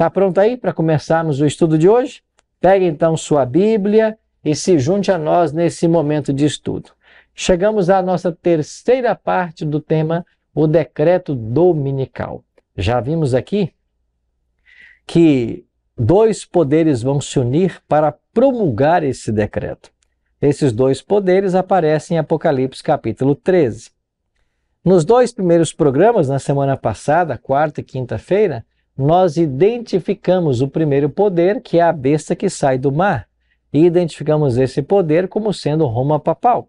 Está pronto aí para começarmos o estudo de hoje? Pegue então sua Bíblia e se junte a nós nesse momento de estudo. Chegamos à nossa terceira parte do tema, o decreto dominical. Já vimos aqui que dois poderes vão se unir para promulgar esse decreto. Esses dois poderes aparecem em Apocalipse capítulo 13. Nos dois primeiros programas, na semana passada, quarta e quinta-feira, nós identificamos o primeiro poder, que é a besta que sai do mar, e identificamos esse poder como sendo Roma Papal.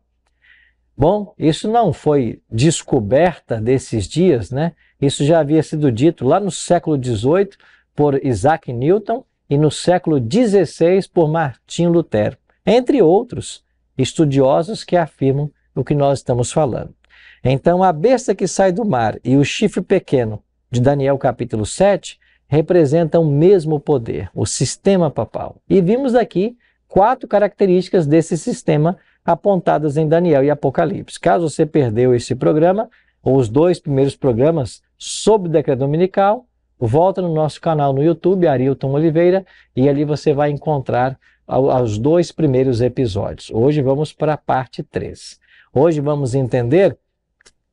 Bom, isso não foi descoberta desses dias, né? Isso já havia sido dito lá no século XVIII por Isaac Newton e no século XVI por Martin Lutero, entre outros estudiosos que afirmam o que nós estamos falando. Então, a besta que sai do mar e o chifre pequeno de Daniel capítulo 7 representam o mesmo poder, o sistema papal. E vimos aqui quatro características desse sistema apontadas em Daniel e Apocalipse. Caso você perdeu esse programa, ou os dois primeiros programas sobre o decreto dominical, volta no nosso canal no YouTube, Arilton Oliveira, e ali você vai encontrar os dois primeiros episódios. Hoje vamos para a parte 3. Hoje vamos entender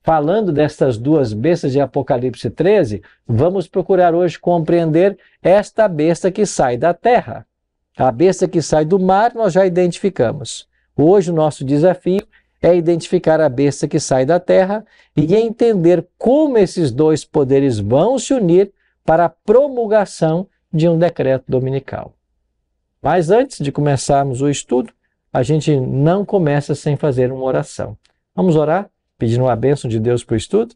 Falando destas duas bestas de Apocalipse 13, vamos procurar hoje compreender esta besta que sai da terra. A besta que sai do mar nós já identificamos. Hoje o nosso desafio é identificar a besta que sai da terra e entender como esses dois poderes vão se unir para a promulgação de um decreto dominical. Mas antes de começarmos o estudo, a gente não começa sem fazer uma oração. Vamos orar? pedindo a bênção de Deus para o estudo?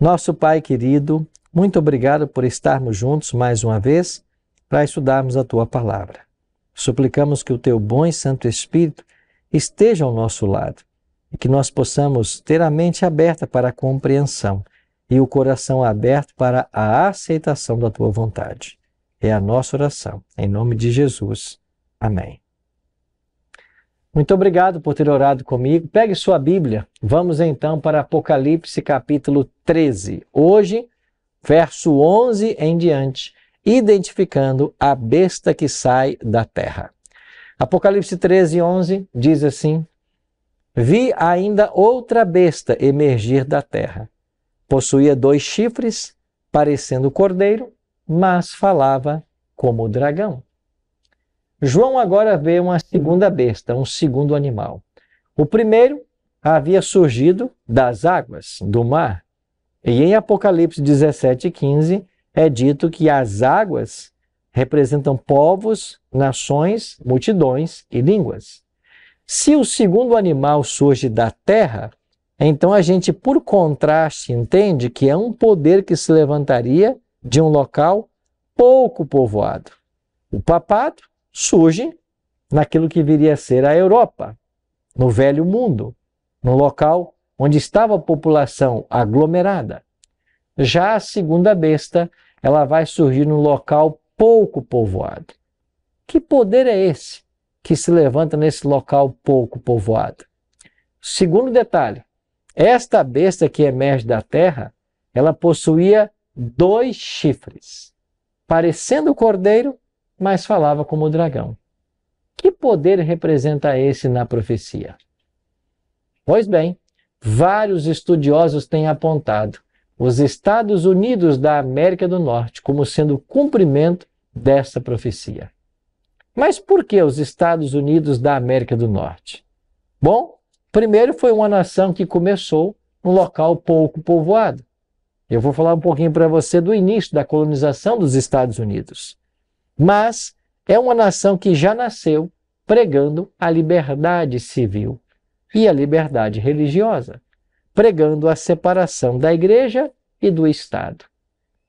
Nosso Pai querido, muito obrigado por estarmos juntos mais uma vez para estudarmos a Tua palavra. Suplicamos que o Teu bom e Santo Espírito esteja ao nosso lado e que nós possamos ter a mente aberta para a compreensão e o coração aberto para a aceitação da Tua vontade. É a nossa oração. Em nome de Jesus. Amém. Muito obrigado por ter orado comigo. Pegue sua Bíblia. Vamos então para Apocalipse capítulo 13. Hoje, verso 11 em diante, identificando a besta que sai da terra. Apocalipse 13, 11 diz assim: Vi ainda outra besta emergir da terra. Possuía dois chifres, parecendo cordeiro, mas falava como dragão. João agora vê uma segunda besta, um segundo animal. O primeiro havia surgido das águas, do mar. E em Apocalipse 17, 15, é dito que as águas representam povos, nações, multidões e línguas. Se o segundo animal surge da terra, então a gente, por contraste, entende que é um poder que se levantaria de um local pouco povoado. O papado surge naquilo que viria a ser a Europa, no velho mundo, no local onde estava a população aglomerada. Já a segunda besta, ela vai surgir num local pouco povoado. Que poder é esse que se levanta nesse local pouco povoado? Segundo detalhe, esta besta que emerge da terra, ela possuía dois chifres, parecendo o cordeiro, mas falava como dragão. Que poder representa esse na profecia? Pois bem, vários estudiosos têm apontado os Estados Unidos da América do Norte como sendo o cumprimento dessa profecia. Mas por que os Estados Unidos da América do Norte? Bom, primeiro foi uma nação que começou num local pouco povoado. Eu vou falar um pouquinho para você do início da colonização dos Estados Unidos mas é uma nação que já nasceu pregando a liberdade civil e a liberdade religiosa, pregando a separação da igreja e do Estado.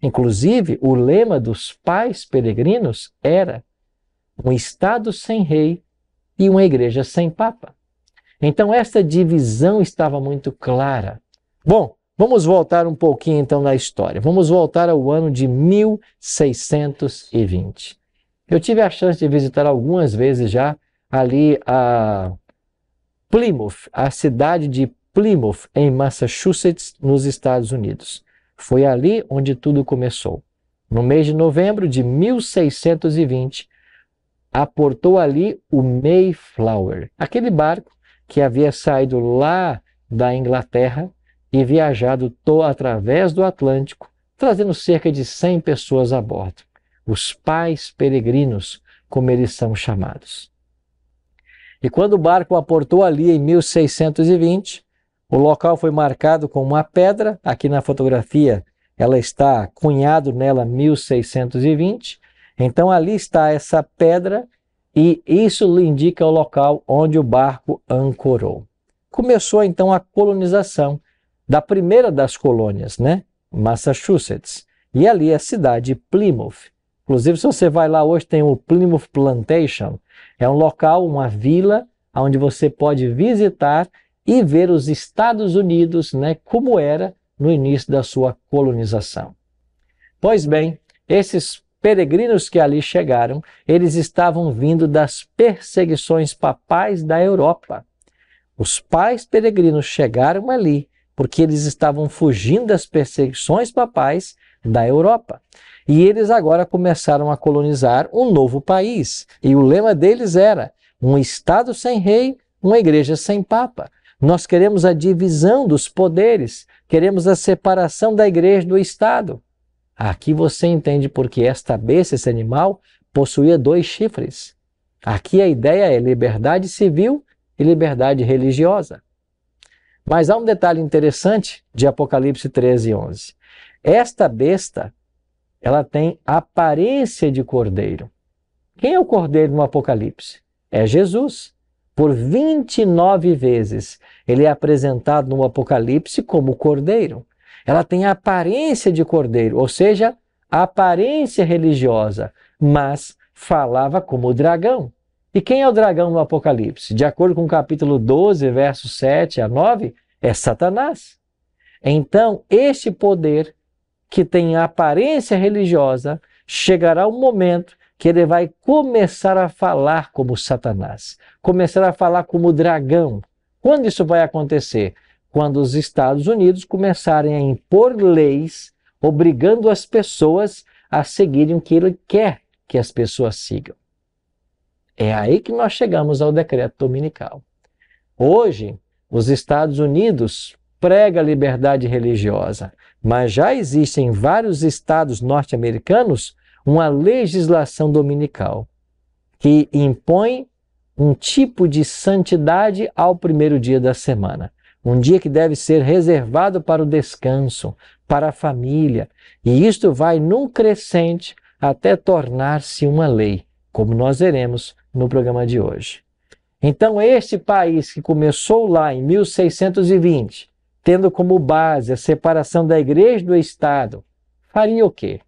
Inclusive, o lema dos pais peregrinos era um Estado sem rei e uma igreja sem papa. Então, esta divisão estava muito clara. Bom, Vamos voltar um pouquinho então na história. Vamos voltar ao ano de 1620. Eu tive a chance de visitar algumas vezes já ali a Plymouth, a cidade de Plymouth, em Massachusetts, nos Estados Unidos. Foi ali onde tudo começou. No mês de novembro de 1620, aportou ali o Mayflower, aquele barco que havia saído lá da Inglaterra e viajado através do Atlântico, trazendo cerca de 100 pessoas a bordo, os pais peregrinos, como eles são chamados. E quando o barco aportou ali em 1620, o local foi marcado com uma pedra, aqui na fotografia ela está cunhado nela 1620. Então ali está essa pedra e isso lhe indica o local onde o barco ancorou. Começou então a colonização da primeira das colônias, né? Massachusetts. E ali é a cidade Plymouth. Inclusive, se você vai lá hoje, tem o Plymouth Plantation. É um local, uma vila, onde você pode visitar e ver os Estados Unidos, né, como era no início da sua colonização. Pois bem, esses peregrinos que ali chegaram, eles estavam vindo das perseguições papais da Europa. Os pais peregrinos chegaram ali porque eles estavam fugindo das perseguições papais da Europa. E eles agora começaram a colonizar um novo país. E o lema deles era: um Estado sem rei, uma igreja sem papa. Nós queremos a divisão dos poderes, queremos a separação da igreja do Estado. Aqui você entende porque esta besta, esse animal, possuía dois chifres. Aqui a ideia é liberdade civil e liberdade religiosa. Mas há um detalhe interessante de Apocalipse 13, 11. Esta besta, ela tem aparência de cordeiro. Quem é o cordeiro no Apocalipse? É Jesus. Por 29 vezes ele é apresentado no Apocalipse como cordeiro. Ela tem aparência de cordeiro, ou seja, aparência religiosa, mas falava como dragão. E quem é o dragão no Apocalipse? De acordo com o capítulo 12, versos 7 a 9, é Satanás. Então, este poder que tem aparência religiosa chegará um momento que ele vai começar a falar como Satanás, começar a falar como dragão. Quando isso vai acontecer? Quando os Estados Unidos começarem a impor leis obrigando as pessoas a seguirem o que ele quer que as pessoas sigam. É aí que nós chegamos ao decreto dominical. Hoje, os Estados Unidos prega a liberdade religiosa, mas já existe em vários estados norte-americanos uma legislação dominical que impõe um tipo de santidade ao primeiro dia da semana. Um dia que deve ser reservado para o descanso, para a família. E isto vai num crescente até tornar-se uma lei, como nós veremos no programa de hoje. Então, este país que começou lá em 1620, tendo como base a separação da igreja do Estado, faria o quê?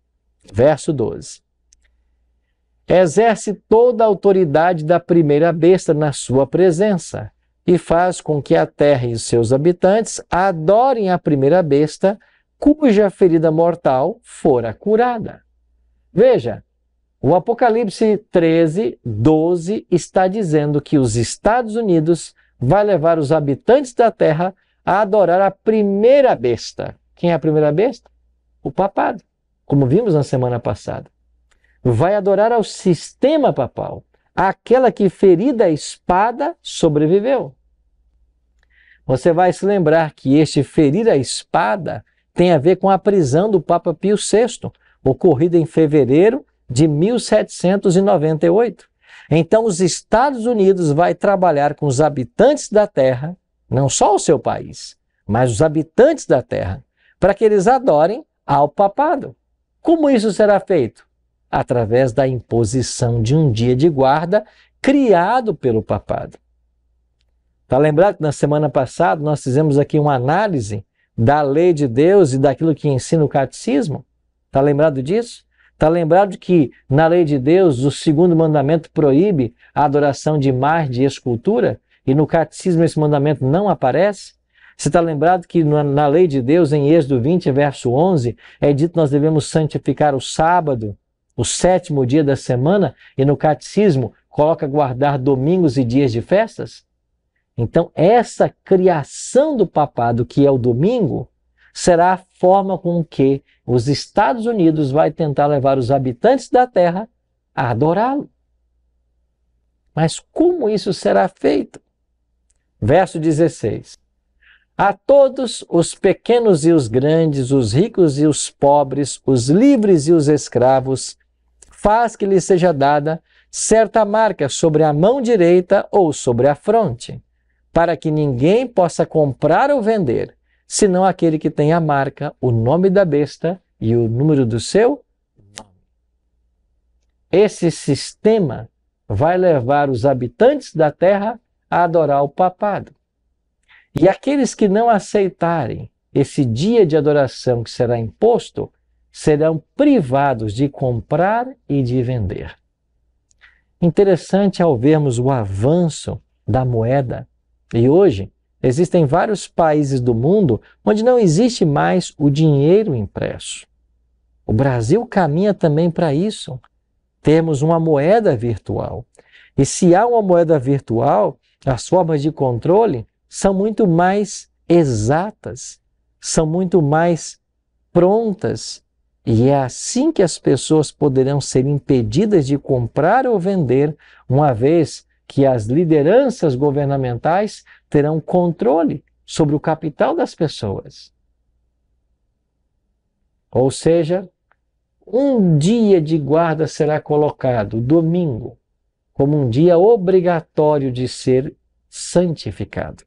Verso 12. Exerce toda a autoridade da primeira besta na sua presença e faz com que a terra e os seus habitantes adorem a primeira besta, cuja ferida mortal fora curada. Veja, o Apocalipse 13, 12 está dizendo que os Estados Unidos vai levar os habitantes da terra a adorar a primeira besta. Quem é a primeira besta? O papado, como vimos na semana passada. Vai adorar ao sistema papal, aquela que ferida a espada sobreviveu. Você vai se lembrar que este ferir a espada tem a ver com a prisão do Papa Pio VI, ocorrida em fevereiro de 1798. Então, os Estados Unidos vai trabalhar com os habitantes da Terra, não só o seu país, mas os habitantes da Terra, para que eles adorem ao papado. Como isso será feito? Através da imposição de um dia de guarda criado pelo papado. Está lembrado que na semana passada nós fizemos aqui uma análise da lei de Deus e daquilo que ensina o catecismo? Está lembrado disso? Está lembrado que na lei de Deus o segundo mandamento proíbe a adoração de mais de escultura? E no catecismo esse mandamento não aparece? Você está lembrado que na lei de Deus, em Êxodo 20, verso 11, é dito que nós devemos santificar o sábado, o sétimo dia da semana, e no catecismo coloca guardar domingos e dias de festas? Então, essa criação do papado, que é o domingo, será forma com que os Estados Unidos vai tentar levar os habitantes da Terra a adorá-lo. Mas como isso será feito? Verso 16. A todos, os pequenos e os grandes, os ricos e os pobres, os livres e os escravos, faz que lhes seja dada certa marca sobre a mão direita ou sobre a fronte, para que ninguém possa comprar ou vender, senão aquele que tem a marca, o nome da besta e o número do seu nome. Esse sistema vai levar os habitantes da terra a adorar o papado. E aqueles que não aceitarem esse dia de adoração que será imposto, serão privados de comprar e de vender. Interessante ao vermos o avanço da moeda. E hoje, Existem vários países do mundo onde não existe mais o dinheiro impresso. O Brasil caminha também para isso. Temos uma moeda virtual. E se há uma moeda virtual, as formas de controle são muito mais exatas, são muito mais prontas. E é assim que as pessoas poderão ser impedidas de comprar ou vender, uma vez que as lideranças governamentais terão controle sobre o capital das pessoas. Ou seja, um dia de guarda será colocado, domingo, como um dia obrigatório de ser santificado.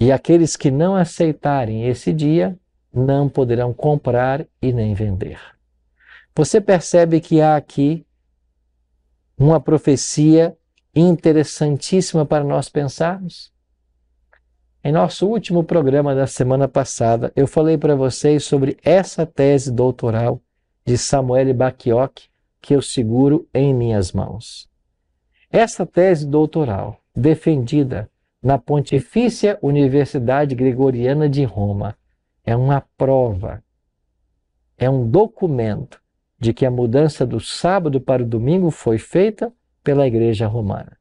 E aqueles que não aceitarem esse dia não poderão comprar e nem vender. Você percebe que há aqui uma profecia interessantíssima para nós pensarmos? Em nosso último programa da semana passada, eu falei para vocês sobre essa tese doutoral de Samuel Bakioc, que eu seguro em minhas mãos. Essa tese doutoral, defendida na Pontifícia Universidade Gregoriana de Roma, é uma prova, é um documento de que a mudança do sábado para o domingo foi feita pela Igreja Romana.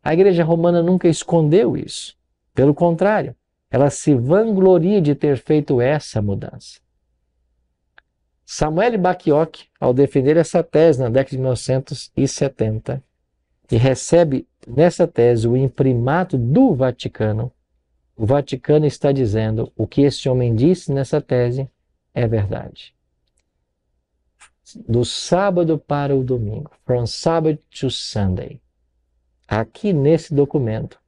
A Igreja Romana nunca escondeu isso pelo contrário, ela se vangloria de ter feito essa mudança. Samuel Bakioc, ao defender essa tese na década de 1970, e recebe nessa tese o imprimato do Vaticano, o Vaticano está dizendo o que esse homem disse nessa tese é verdade. Do sábado para o domingo, from Sabbath to Sunday. Aqui nesse documento,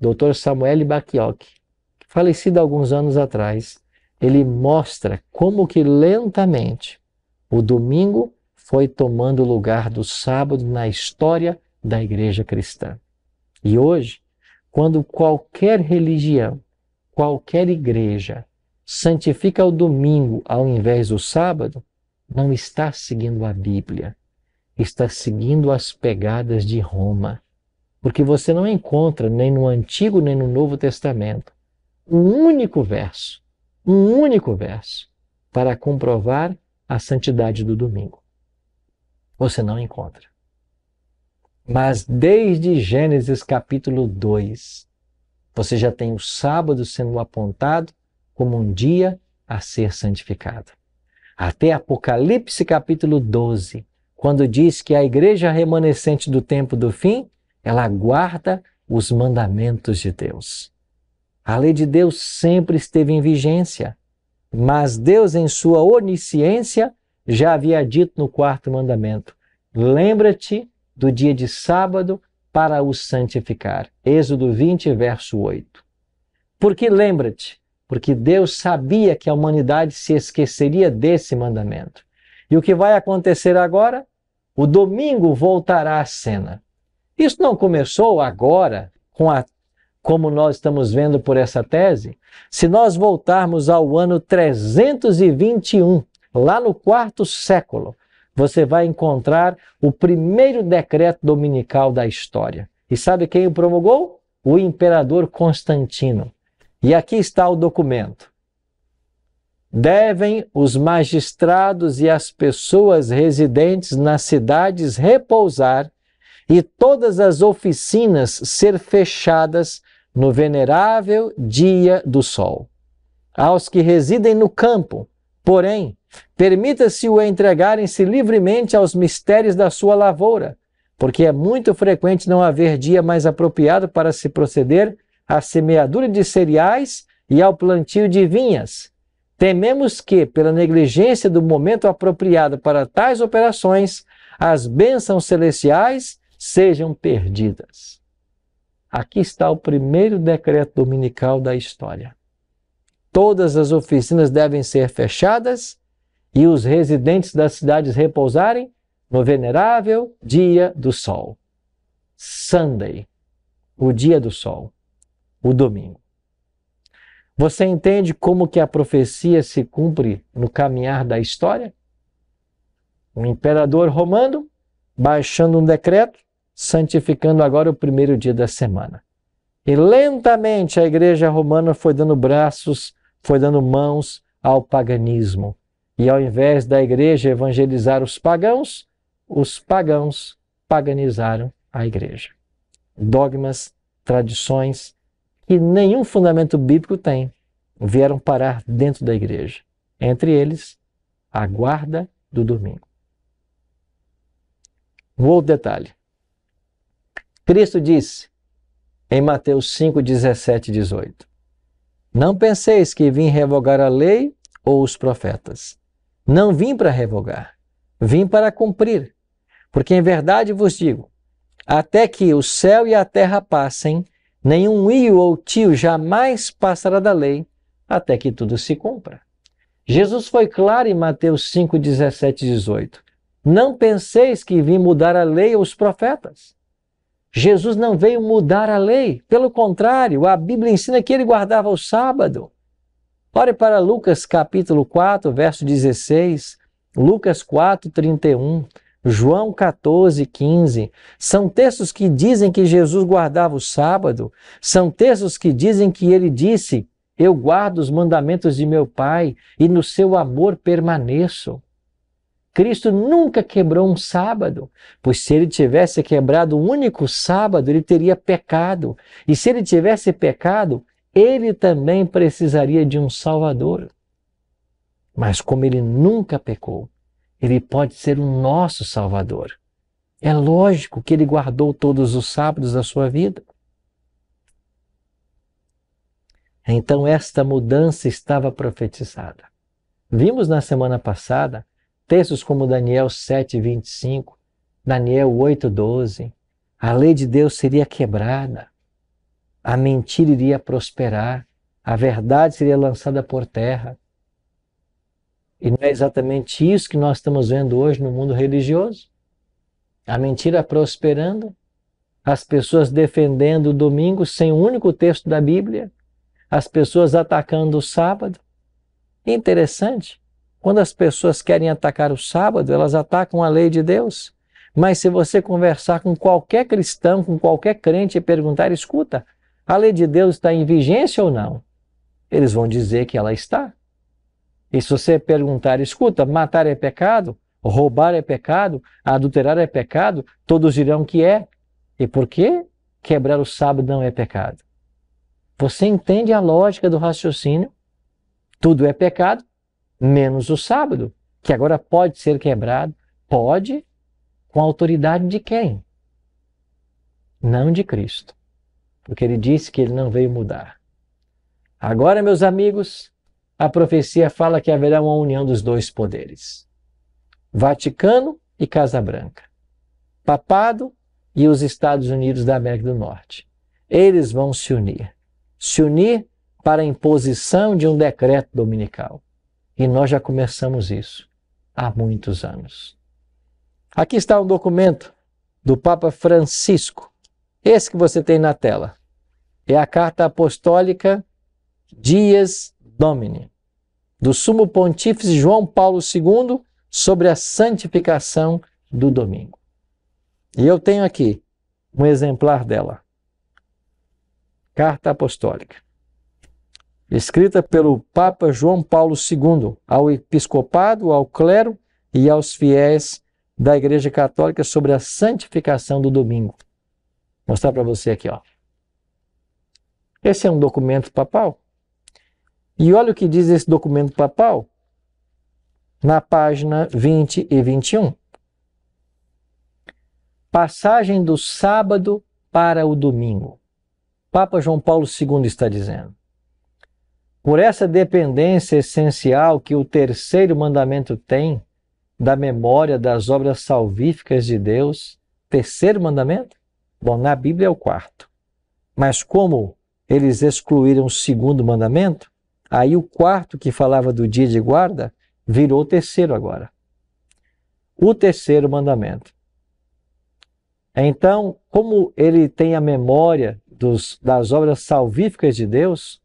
Dr. Samuel Bakioc, falecido alguns anos atrás, ele mostra como que lentamente o domingo foi tomando o lugar do sábado na história da igreja cristã. E hoje, quando qualquer religião, qualquer igreja santifica o domingo ao invés do sábado, não está seguindo a Bíblia, está seguindo as pegadas de Roma porque você não encontra nem no Antigo nem no Novo Testamento um único verso, um único verso para comprovar a santidade do domingo. Você não encontra. Mas desde Gênesis capítulo 2, você já tem o sábado sendo apontado como um dia a ser santificado. Até Apocalipse capítulo 12, quando diz que a igreja remanescente do tempo do fim ela guarda os mandamentos de Deus. A lei de Deus sempre esteve em vigência, mas Deus, em sua onisciência, já havia dito no quarto mandamento: lembra-te do dia de sábado para o santificar. Êxodo 20, verso 8. Porque lembra-te, porque Deus sabia que a humanidade se esqueceria desse mandamento. E o que vai acontecer agora? O domingo voltará à cena. Isso não começou agora, com a, como nós estamos vendo por essa tese. Se nós voltarmos ao ano 321, lá no quarto século, você vai encontrar o primeiro decreto dominical da história. E sabe quem o promulgou? O imperador Constantino. E aqui está o documento. Devem os magistrados e as pessoas residentes nas cidades repousar e todas as oficinas ser fechadas no venerável dia do sol. Aos que residem no campo, porém, permita-se-o entregarem-se livremente aos mistérios da sua lavoura, porque é muito frequente não haver dia mais apropriado para se proceder à semeadura de cereais e ao plantio de vinhas. Tememos que, pela negligência do momento apropriado para tais operações, as bênçãos celestiais sejam perdidas. Aqui está o primeiro decreto dominical da história. Todas as oficinas devem ser fechadas e os residentes das cidades repousarem no venerável dia do sol. Sunday, o dia do sol, o domingo. Você entende como que a profecia se cumpre no caminhar da história? O imperador romano, baixando um decreto, santificando agora o primeiro dia da semana. E lentamente a igreja romana foi dando braços, foi dando mãos ao paganismo. E ao invés da igreja evangelizar os pagãos, os pagãos paganizaram a igreja. Dogmas, tradições que nenhum fundamento bíblico tem vieram parar dentro da igreja. Entre eles, a guarda do domingo. Um outro detalhe Cristo disse em Mateus 5, 17 e 18: Não penseis que vim revogar a lei ou os profetas. Não vim para revogar, vim para cumprir. Porque em verdade vos digo: até que o céu e a terra passem, nenhum io ou tio jamais passará da lei, até que tudo se cumpra. Jesus foi claro em Mateus 5, 17 e 18. Não penseis que vim mudar a lei ou os profetas. Jesus não veio mudar a lei, pelo contrário, a Bíblia ensina que ele guardava o sábado. Olhe para Lucas capítulo 4, verso 16, Lucas 4, 31, João 14, 15. São textos que dizem que Jesus guardava o sábado, são textos que dizem que ele disse: Eu guardo os mandamentos de meu Pai e no seu amor permaneço. Cristo nunca quebrou um sábado, pois se ele tivesse quebrado um único sábado, ele teria pecado. E se ele tivesse pecado, ele também precisaria de um Salvador. Mas como ele nunca pecou, ele pode ser o nosso Salvador. É lógico que ele guardou todos os sábados da sua vida. Então, esta mudança estava profetizada. Vimos na semana passada Textos como Daniel 7:25, Daniel 8:12, a lei de Deus seria quebrada, a mentira iria prosperar, a verdade seria lançada por terra. E não é exatamente isso que nós estamos vendo hoje no mundo religioso. A mentira prosperando, as pessoas defendendo o domingo sem o um único texto da Bíblia, as pessoas atacando o sábado. Interessante quando as pessoas querem atacar o sábado, elas atacam a lei de Deus. Mas se você conversar com qualquer cristão, com qualquer crente e perguntar, escuta, a lei de Deus está em vigência ou não? Eles vão dizer que ela está. E se você perguntar, escuta, matar é pecado? Roubar é pecado? Adulterar é pecado? Todos dirão que é. E por que quebrar o sábado não é pecado? Você entende a lógica do raciocínio? Tudo é pecado, menos o sábado, que agora pode ser quebrado, pode, com a autoridade de quem? Não de Cristo. Porque ele disse que ele não veio mudar. Agora, meus amigos, a profecia fala que haverá uma união dos dois poderes: Vaticano e Casa Branca, Papado e os Estados Unidos da América do Norte. Eles vão se unir se unir para a imposição de um decreto dominical. E nós já começamos isso há muitos anos. Aqui está um documento do Papa Francisco. Esse que você tem na tela é a carta apostólica Dias Domini, do Sumo Pontífice João Paulo II sobre a santificação do domingo. E eu tenho aqui um exemplar dela. Carta apostólica escrita pelo Papa João Paulo II ao episcopado, ao clero e aos fiéis da Igreja Católica sobre a santificação do domingo. Vou mostrar para você aqui, ó. Esse é um documento papal. E olha o que diz esse documento papal na página 20 e 21. Passagem do sábado para o domingo. Papa João Paulo II está dizendo. Por essa dependência essencial que o terceiro mandamento tem da memória das obras salvíficas de Deus, terceiro mandamento? Bom, na Bíblia é o quarto. Mas como eles excluíram o segundo mandamento, aí o quarto que falava do dia de guarda virou o terceiro agora. O terceiro mandamento. Então, como ele tem a memória dos, das obras salvíficas de Deus,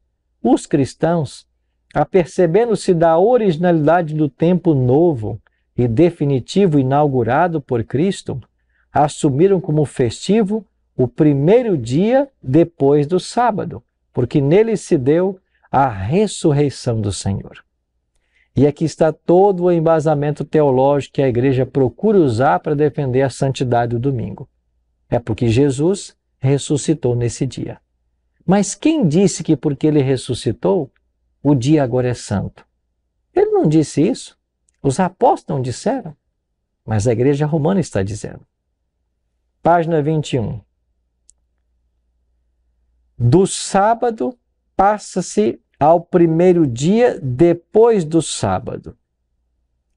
os cristãos, apercebendo-se da originalidade do tempo novo e definitivo inaugurado por Cristo, assumiram como festivo o primeiro dia depois do sábado, porque nele se deu a ressurreição do Senhor. E aqui está todo o embasamento teológico que a igreja procura usar para defender a santidade do domingo. É porque Jesus ressuscitou nesse dia. Mas quem disse que porque ele ressuscitou, o dia agora é santo? Ele não disse isso. Os apóstolos não disseram. Mas a igreja romana está dizendo. Página 21. Do sábado passa-se ao primeiro dia depois do sábado.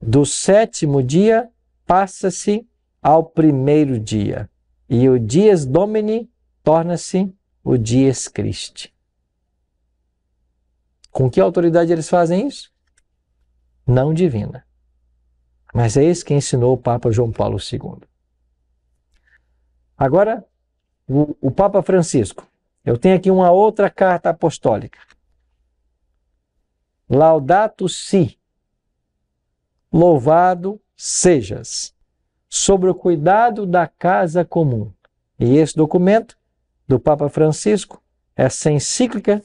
Do sétimo dia passa-se ao primeiro dia. E o dies domini torna-se o dies Christi. Com que autoridade eles fazem isso? Não divina. Mas é esse que ensinou o Papa João Paulo II. Agora, o, o Papa Francisco. Eu tenho aqui uma outra carta apostólica. Laudato si. Louvado sejas sobre o cuidado da casa comum. E esse documento do Papa Francisco, essa encíclica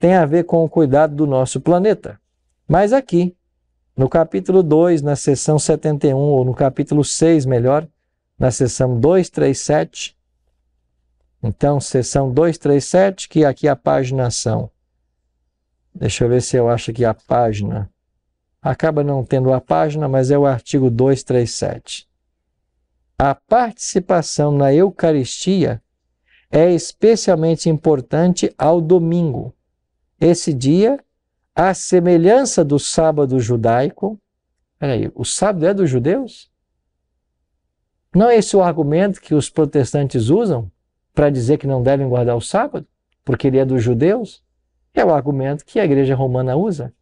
tem a ver com o cuidado do nosso planeta. Mas aqui, no capítulo 2, na seção 71, ou no capítulo 6, melhor, na seção 237, então, seção 237, que aqui é a paginação. Deixa eu ver se eu acho que a página. Acaba não tendo a página, mas é o artigo 237. A participação na Eucaristia é especialmente importante ao domingo. Esse dia, à semelhança do sábado judaico, peraí, o sábado é dos judeus? Não é esse o argumento que os protestantes usam para dizer que não devem guardar o sábado, porque ele é dos judeus? É o argumento que a igreja romana usa.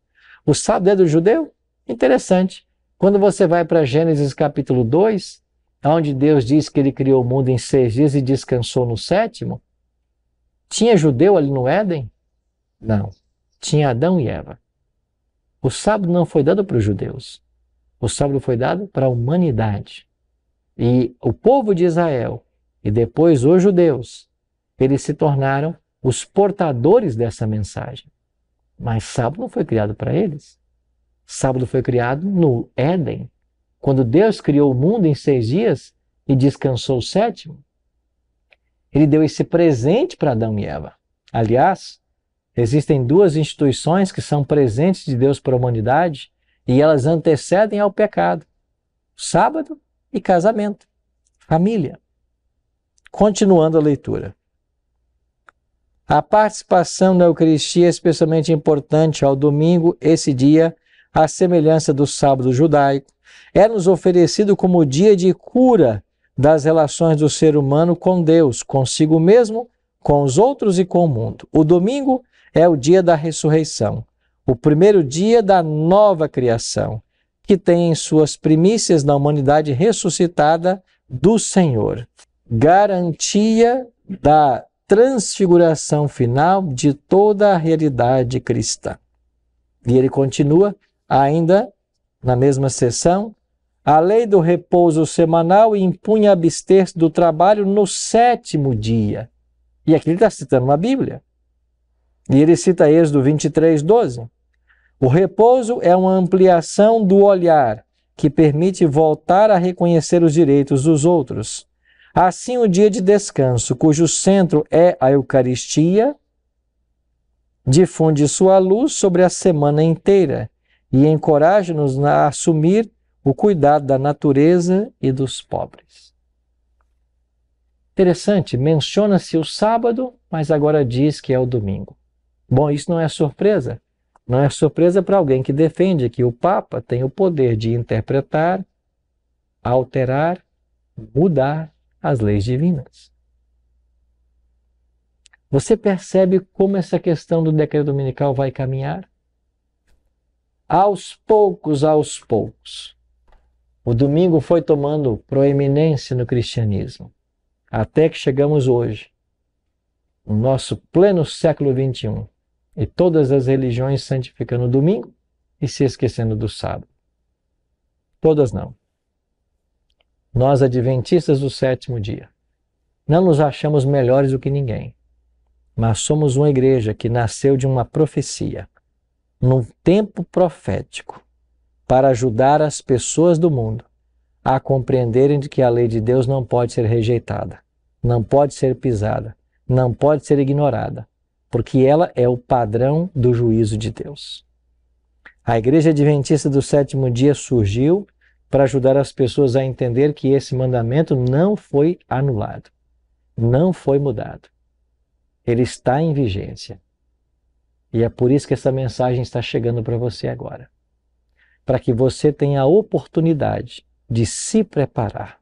O sábado é do judeu? Interessante. Quando você vai para Gênesis capítulo 2, onde Deus diz que ele criou o mundo em seis dias e descansou no sétimo? Tinha judeu ali no Éden? Não. Tinha Adão e Eva. O sábado não foi dado para os judeus. O sábado foi dado para a humanidade. E o povo de Israel e depois os judeus, eles se tornaram os portadores dessa mensagem. Mas sábado não foi criado para eles. Sábado foi criado no Éden, quando Deus criou o mundo em seis dias e descansou o sétimo, ele deu esse presente para Adão e Eva. Aliás, existem duas instituições que são presentes de Deus para a humanidade e elas antecedem ao pecado: sábado e casamento, família. Continuando a leitura. A participação na Eucaristia é especialmente importante ao domingo, esse dia, à semelhança do sábado judaico, é-nos oferecido como dia de cura das relações do ser humano com Deus, consigo mesmo, com os outros e com o mundo. O domingo é o dia da ressurreição, o primeiro dia da nova criação, que tem em suas primícias na humanidade ressuscitada do Senhor. Garantia da transfiguração final de toda a realidade cristã. E ele continua ainda na mesma sessão, a lei do repouso semanal impunha abster-se do trabalho no sétimo dia. E aqui ele está citando uma Bíblia. E ele cita Êxodo 23, 12. O repouso é uma ampliação do olhar que permite voltar a reconhecer os direitos dos outros. Assim, o dia de descanso, cujo centro é a Eucaristia, difunde sua luz sobre a semana inteira e encoraja-nos a assumir o cuidado da natureza e dos pobres. Interessante, menciona-se o sábado, mas agora diz que é o domingo. Bom, isso não é surpresa. Não é surpresa para alguém que defende que o Papa tem o poder de interpretar, alterar, mudar as leis divinas. Você percebe como essa questão do decreto dominical vai caminhar? aos poucos, aos poucos. O domingo foi tomando proeminência no cristianismo, até que chegamos hoje, no nosso pleno século XXI, e todas as religiões santificando o domingo e se esquecendo do sábado. Todas não. Nós, adventistas do sétimo dia, não nos achamos melhores do que ninguém, mas somos uma igreja que nasceu de uma profecia no tempo profético para ajudar as pessoas do mundo a compreenderem de que a lei de Deus não pode ser rejeitada, não pode ser pisada, não pode ser ignorada, porque ela é o padrão do juízo de Deus. A Igreja Adventista do Sétimo Dia surgiu para ajudar as pessoas a entender que esse mandamento não foi anulado, não foi mudado. Ele está em vigência. E é por isso que essa mensagem está chegando para você agora. Para que você tenha a oportunidade de se preparar,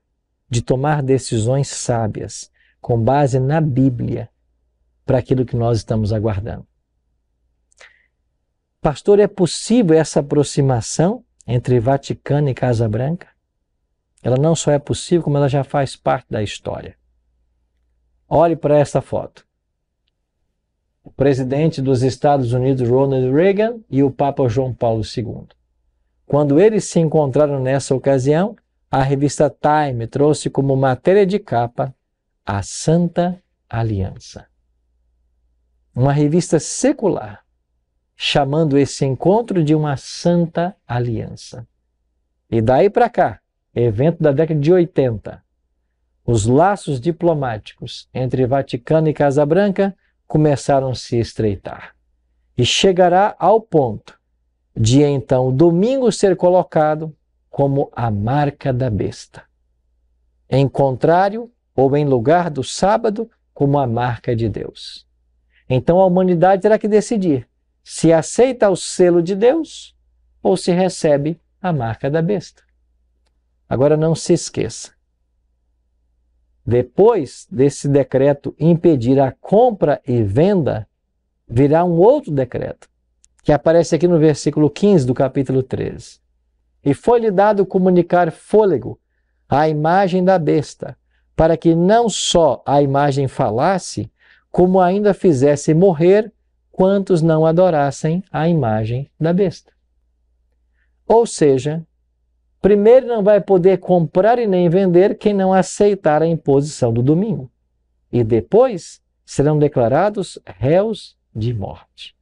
de tomar decisões sábias, com base na Bíblia, para aquilo que nós estamos aguardando. Pastor, é possível essa aproximação entre Vaticano e Casa Branca? Ela não só é possível, como ela já faz parte da história. Olhe para essa foto o presidente dos Estados Unidos Ronald Reagan e o Papa João Paulo II. Quando eles se encontraram nessa ocasião, a revista Time trouxe como matéria de capa a Santa Aliança. Uma revista secular, chamando esse encontro de uma Santa Aliança. E daí para cá, evento da década de 80, os laços diplomáticos entre Vaticano e Casa Branca começaram a se estreitar. E chegará ao ponto de então o domingo ser colocado como a marca da besta. Em contrário ou em lugar do sábado, como a marca de Deus. Então a humanidade terá que decidir se aceita o selo de Deus ou se recebe a marca da besta. Agora não se esqueça, depois desse decreto impedir a compra e venda, virá um outro decreto, que aparece aqui no versículo 15 do capítulo 13. E foi-lhe dado comunicar fôlego à imagem da besta, para que não só a imagem falasse, como ainda fizesse morrer quantos não adorassem a imagem da besta. Ou seja, Primeiro, não vai poder comprar e nem vender quem não aceitar a imposição do domingo. E depois serão declarados réus de morte.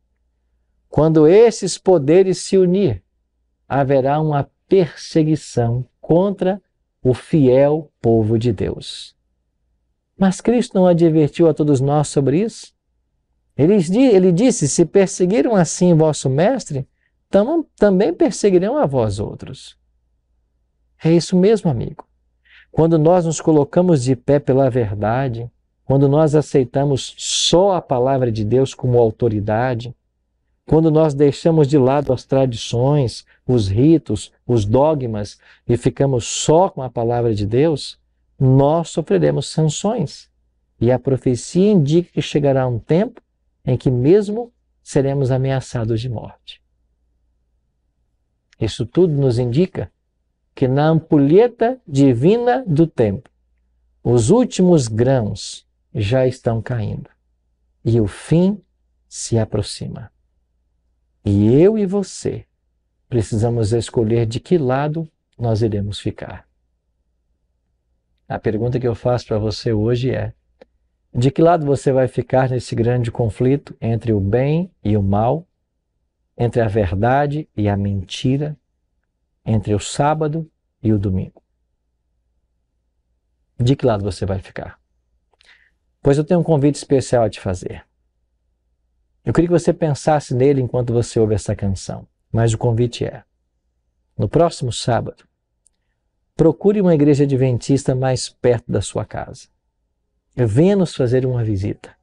Quando esses poderes se unir, haverá uma perseguição contra o fiel povo de Deus. Mas Cristo não advertiu a todos nós sobre isso? Ele, disse: Se perseguiram assim vosso mestre, também perseguirão a vós outros. É isso mesmo, amigo. Quando nós nos colocamos de pé pela verdade, quando nós aceitamos só a palavra de Deus como autoridade, quando nós deixamos de lado as tradições, os ritos, os dogmas e ficamos só com a palavra de Deus, nós sofreremos sanções. E a profecia indica que chegará um tempo em que mesmo seremos ameaçados de morte. Isso tudo nos indica que na ampulheta divina do tempo os últimos grãos já estão caindo e o fim se aproxima. E eu e você precisamos escolher de que lado nós iremos ficar. A pergunta que eu faço para você hoje é: de que lado você vai ficar nesse grande conflito entre o bem e o mal, entre a verdade e a mentira? entre o sábado e o domingo. De que lado você vai ficar? Pois eu tenho um convite especial a te fazer. Eu queria que você pensasse nele enquanto você ouve essa canção, mas o convite é: no próximo sábado, procure uma igreja adventista mais perto da sua casa. É Venha nos fazer uma visita.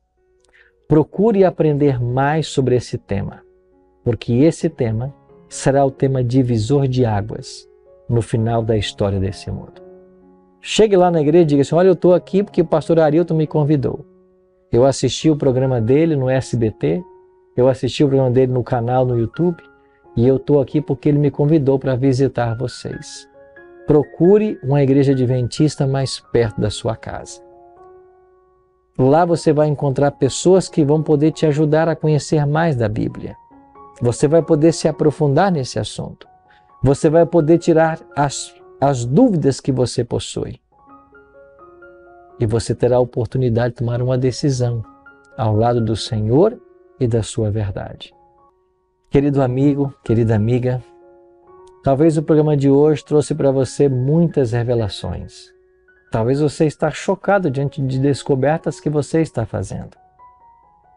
Procure aprender mais sobre esse tema, porque esse tema será o tema divisor de águas no final da história desse mundo. Chegue lá na igreja e diga assim: Olha, eu estou aqui porque o pastor Arilton me convidou. Eu assisti o programa dele no SBT, eu assisti o programa dele no canal no YouTube e eu estou aqui porque ele me convidou para visitar vocês. Procure uma igreja adventista mais perto da sua casa. Lá você vai encontrar pessoas que vão poder te ajudar a conhecer mais da Bíblia. Você vai poder se aprofundar nesse assunto. Você vai poder tirar as, as dúvidas que você possui. E você terá a oportunidade de tomar uma decisão ao lado do Senhor e da sua verdade. Querido amigo, querida amiga, talvez o programa de hoje trouxe para você muitas revelações. Talvez você está chocado diante de descobertas que você está fazendo.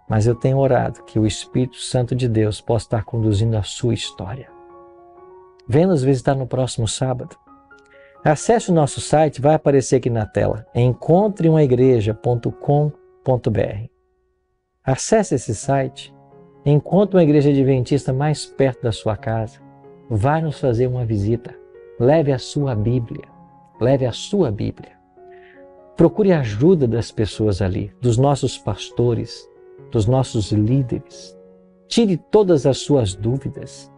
Mas eu tenho orado que o Espírito Santo de Deus possa estar conduzindo a sua história. Venha nos visitar no próximo sábado. Acesse o nosso site, vai aparecer aqui na tela, encontreumaigreja.com.br. Acesse esse site, encontre uma igreja adventista mais perto da sua casa, vá nos fazer uma visita, leve a sua Bíblia, leve a sua Bíblia. Procure a ajuda das pessoas ali, dos nossos pastores, dos nossos líderes. Tire todas as suas dúvidas.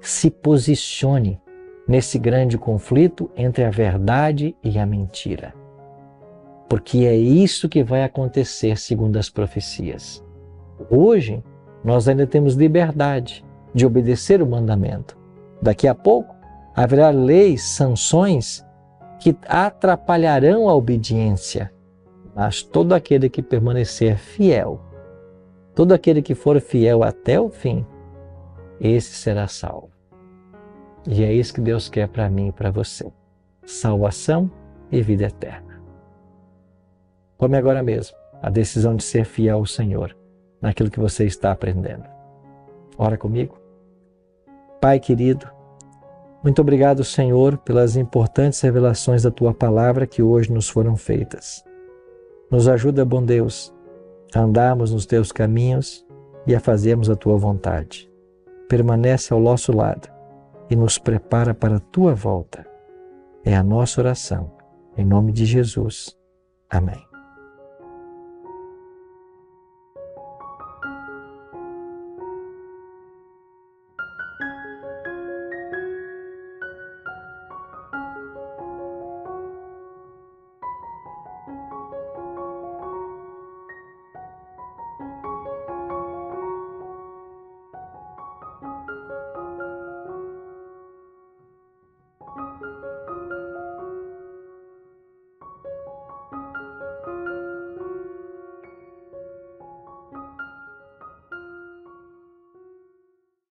Se posicione nesse grande conflito entre a verdade e a mentira. Porque é isso que vai acontecer segundo as profecias. Hoje, nós ainda temos liberdade de obedecer o mandamento. Daqui a pouco, haverá leis, sanções que atrapalharão a obediência mas todo aquele que permanecer fiel, todo aquele que for fiel até o fim, esse será salvo. E é isso que Deus quer para mim e para você: salvação e vida eterna. Tome agora mesmo a decisão de ser fiel ao Senhor naquilo que você está aprendendo. Ora comigo. Pai querido, muito obrigado, Senhor, pelas importantes revelações da tua palavra que hoje nos foram feitas. Nos ajuda, bom Deus, a andarmos nos teus caminhos e a fazermos a tua vontade. Permanece ao nosso lado e nos prepara para a tua volta. É a nossa oração. Em nome de Jesus. Amém.